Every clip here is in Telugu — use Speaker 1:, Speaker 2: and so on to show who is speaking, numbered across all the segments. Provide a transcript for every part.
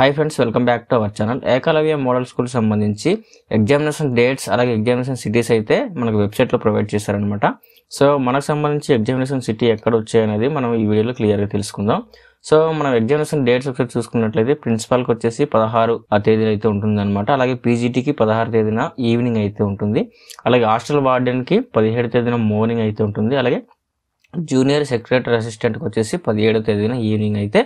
Speaker 1: high friends welcome back to our channel Eklavya model school సంబంధించి ఎగ్జామినేషన్ డేట్స్ అలాగే ఎగ్జామినేషన్ సిటీస్ అయితే మనకు వెబ్సైట్లో ప్రొవైడ్ చేశారనమాట సో మనకు సంబంధించి ఎగ్జామినేషన్ సిటీ ఎక్కడ వచ్చాయనేది మనం ఈ వీడియోలో క్లియర్గా తెలుసుకుందాం సో మనం ఎగ్జామినేషన్ డేట్స్ ఒకసారి చూసుకున్నట్లయితే ప్రిన్సిపాల్కి వచ్చేసి పదహారు ఆ తేదీ అయితే ఉంటుందన్నమాట అలాగే పీజీటీకి పదహారు తేదీన ఈవినింగ్ అయితే ఉంటుంది అలాగే హాస్టల్ వార్డెన్కి పదిహేడు తేదీన మార్నింగ్ అయితే ఉంటుంది అలాగే జూనియర్ సెక్రటరీ అసిస్టెంట్కి వచ్చేసి పదిహేడో తేదీన ఈవినింగ్ అయితే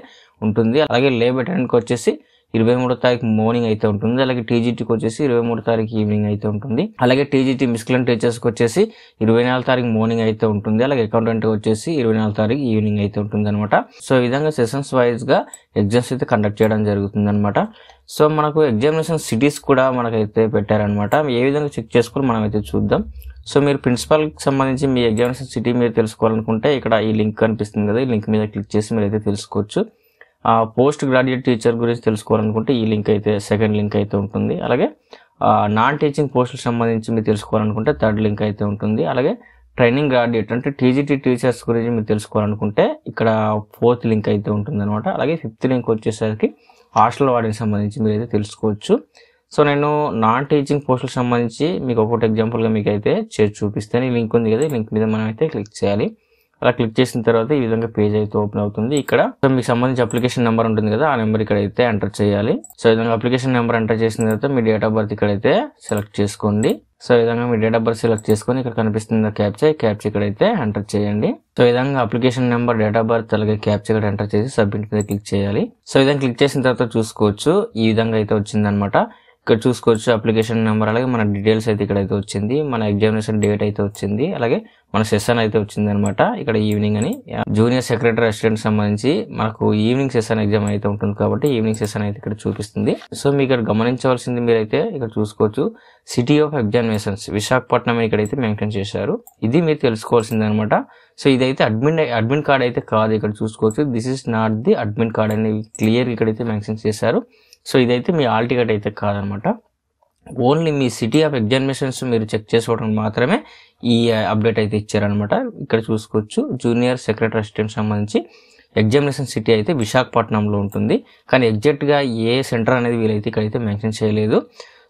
Speaker 1: ఉంటుంది అలాగే లేబర్ టెంట్కి వచ్చేసి ఇరవై మూడో తారీఖు మార్నింగ్ అయితే ఉంటుంది అలాగే టీజీటీకి వచ్చేసి ఇరవై మూడో తారీఖు ఈవినింగ్ అయితే ఉంటుంది అలాగే టీజీటీ మిస్కలెంట్ టీచర్స్కి వచ్చేసి ఇరవై నాలుగు తారీఖు మార్నింగ్ అయితే ఉంటుంది అలాగే అకౌంటెంట్కి వచ్చేసి ఇరవై నాలుగు తారీఖు ఈవినింగ్ అయితే ఉంటుంది అనమాట సో విధంగా సెషన్స్ వైజ్గా ఎగ్జామ్స్ అయితే కండక్ట్ చేయడం జరుగుతుంది అనమాట సో మనకు ఎగ్జామినేషన్ సిటీస్ కూడా మనకైతే పెట్టారనమాట ఏ విధంగా చెక్ చేసుకుని మనం అయితే చూద్దాం సో మీరు ప్రిన్సిపాల్కి సంబంధించి మీ ఎగ్జామినేషన్ సిటీ మీరు తెలుసుకోవాలనుకుంటే ఇక్కడ ఈ లింక్ కనిపిస్తుంది కదా ఈ లింక్ మీద క్లిక్ చేసి మీరు అయితే తెలుసుకోవచ్చు ఆ పోస్ట్ గ్రాడ్యుయేట్ టీచర్ గురించి తెలుసుకోవాలనుకుంటే ఈ లింక్ అయితే సెకండ్ లింక్ అయితే ఉంటుంది అలాగే నాన్ టీచింగ్ పోస్టులకు సంబంధించి మీరు తెలుసుకోవాలనుకుంటే థర్డ్ లింక్ అయితే ఉంటుంది అలాగే ట్రైనింగ్ గ్రాడ్యుయేట్ అంటే టీజీటీ టీచర్స్ గురించి మీరు తెలుసుకోవాలనుకుంటే ఇక్కడ ఫోర్త్ లింక్ అయితే ఉంటుందన్నమాట అలాగే ఫిఫ్త్ లింక్ వచ్చేసరికి హాస్టల్ వాడికి సంబంధించి మీరు అయితే తెలుసుకోవచ్చు సో నేను నాన్ టీచింగ్ పోస్టులకు సంబంధించి మీకు ఒకటి ఎగ్జాంపుల్గా మీకు అయితే చేసి చూపిస్తాను ఈ లింక్ ఉంది కదా ఈ లింక్ మీద మనం అయితే క్లిక్ చేయాలి అలా క్లిక్ చేసిన తర్వాత ఈ విధంగా పేజ్ అయితే ఓపెన్ అవుతుంది ఇక్కడ మీకు సంబంధించి అప్లికేషన్ నెంబర్ ఉంటుంది కదా ఆ నెంబర్ ఇక్కడ అయితే ఎంటర్ చేయాలి సో విధంగా అప్లికేషన్ నెంబర్ ఎంటర్ చేసిన తర్వాత మీ డేట్ ఆఫ్ బర్త్ అయితే సెలెక్ట్ చేసుకోండి సో విధంగా మీ డేట్ ఆఫ్ బర్త్ సెలెక్ట్ చేసుకొని ఇక్కడ కనిపిస్తుంది క్యాప్చా క్యాప్చా ఇక్కడ అయితే ఎంటర్ చేయండి సో విధంగా application number date of birth అలాగే క్యాప్చర్ ఇక్కడ ఎంటర్ చేసి సబ్మిట్ మీద క్లిక్ చేయాలి సో విధంగా క్లిక్ చేసిన తర్వాత చూసుకోవచ్చు ఈ విధంగా అయితే వచ్చిందనమాట ఇక్కడ చూసుకోవచ్చు అప్లికేషన్ నెంబర్ అలాగే మన డీటెయిల్స్ అయితే ఇక్కడైతే వచ్చింది మన ఎగ్జామినేషన్ డేట్ అయితే వచ్చింది అలాగే మన సెషన్ అయితే వచ్చింది అనమాట ఇక్కడ ఈవినింగ్ అని జూనియర్ సెక్రటరీ అసిస్టెంట్ సంబంధించి మనకు ఈవినింగ్ సెషన్ ఎగ్జామ్ అయితే ఉంటుంది కాబట్టి ఈవినింగ్ సెషన్ అయితే ఇక్కడ చూపిస్తుంది సో మీకు ఇక్కడ గమనించవలసింది మీరైతే ఇక్కడ చూసుకోవచ్చు సిటీ ఆఫ్ ఎగ్జామినేషన్స్ విశాఖపట్నం ఇక్కడైతే మెయింటైన్ చేశారు ఇది మీరు తెలుసుకోవాల్సింది అనమాట సో ఇదైతే అడ్మిన్ అడ్మిన్ కార్డ్ అయితే కాదు ఇక్కడ చూసుకోవచ్చు this is not the admin card అనేది క్లియర్ ఇక్కడైతే మెన్షన్ చేశారు సో ఇదైతే మీ ఆల్ టికెట్ అయితే కాదనమాట ఓన్లీ మీ సిటీ ఆఫ్ ఎగ్జామినేషన్స్ మీరు చెక్ చేసుకోవడం మాత్రమే ఈ అప్డేట్ అయితే ఇచ్చారనమాట ఇక్కడ చూసుకోవచ్చు జూనియర్ సెక్రటరీ అసిస్టెంట్ సంబంధించి ఎగ్జామినేషన్ సిటీ అయితే విశాఖపట్నంలో ఉంటుంది కానీ ఎగ్జాక్ట్గా ఏ సెంటర్ అనేది వీలైతే ఇక్కడైతే మెన్షన్ చేయలేదు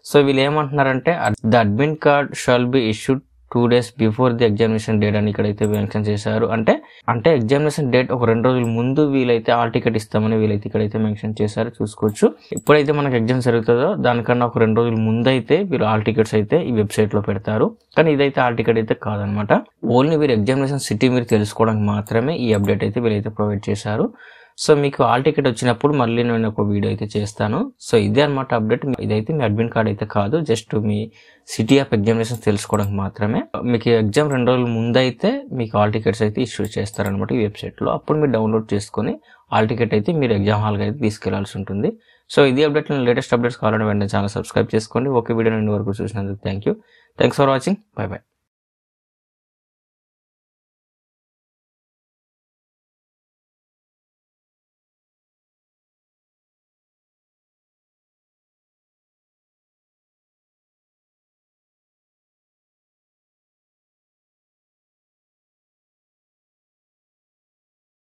Speaker 1: సో వీళ్ళు ఏమంటున్నారంటే the admit card shall be issued two days before the examination date అని ఇక్కడైతే మెన్షన్ చేశారు అంటే అంటే ఎగ్జామినేషన్ డేట్ ఒక రెండు రోజుల ముందు వీలైతే ఆల్ టికెట్ ఇస్తామని వీలైతే ఇక్కడైతే మెన్షన్ చేశారు చూసుకోవచ్చు ఎప్పుడైతే మనకు ఎగ్జామ్ జరుగుతుందో దానికన్నా ఒక రెండు రోజుల ముందు అయితే వీరు ఆల్ టికెట్స్ అయితే ఈ వెబ్సైట్లో పెడతారు కానీ ఇదైతే ఆల్ టికెట్ అయితే కాదనమాట ఓన్లీ వీరు ఎగ్జామినేషన్ సిటీ మీరు తెలుసుకోవడానికి మాత్రమే ఈ అప్డేట్ అయితే వీళ్ళైతే ప్రొవైడ్ చేశారు సో మీకు ఆల్ టికెట్ వచ్చినప్పుడు మళ్ళీ నేను ఒక వీడియో అయితే చేస్తాను సో ఇదే అనమాట అప్డేట్ ఇదైతే మీ అడ్మిట్ కార్డ్ అయితే కాదు జస్ట్ మీ సిటీ ఆఫ్ ఎగ్జామినేషన్ తెలుసుకోవడానికి మాత్రమే మీకు ఎగ్జామ్ రెండు రోజుల ముందైతే మీకు ఆల్ టికెట్స్ అయితే ఇష్యూ చేస్తారనమాట ఈ వెబ్సైట్లో అప్పుడు మీరు డౌన్లోడ్ చేసుకొని ఆల్ టికెట్ అయితే మీరు ఎగ్జామ్ హాల్గా అయితే తీసుకెళ్లాల్సి ఉంటుంది సో ఇది అప్డేట్ లేటెస్ట్ అప్డేట్స్ కావాలంటే వెంటనే ఛానల్ సబ్స్క్రైబ్ చేసుకోండి ఒక వీడియో నుండి వరకు చూసినందుకు thank you thanks for watching bye by